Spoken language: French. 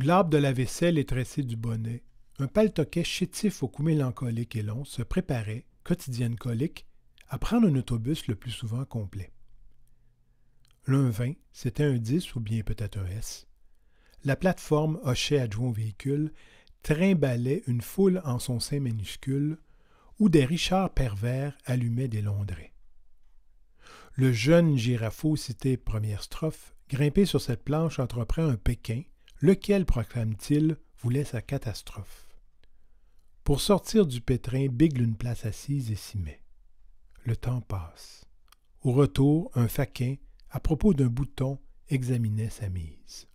L'arbre de la vaisselle et tressé du bonnet, un paltoquet chétif au cou mélancolique et long se préparait, quotidienne colique, à prendre un autobus le plus souvent complet. L'un 20, c'était un 10 ou bien peut-être un S. La plateforme hochait adjoint au véhicule, trimbalait une foule en son sein minuscule, où des richards pervers allumaient des londrets. Le jeune girafeau cité première strophe, grimpé sur cette planche, entreprend un Pékin, lequel, proclame-t-il, voulait sa catastrophe. Pour sortir du pétrin, Bigle une place assise et s'y met. Le temps passe. Au retour, un faquin, à propos d'un bouton, examinait sa mise.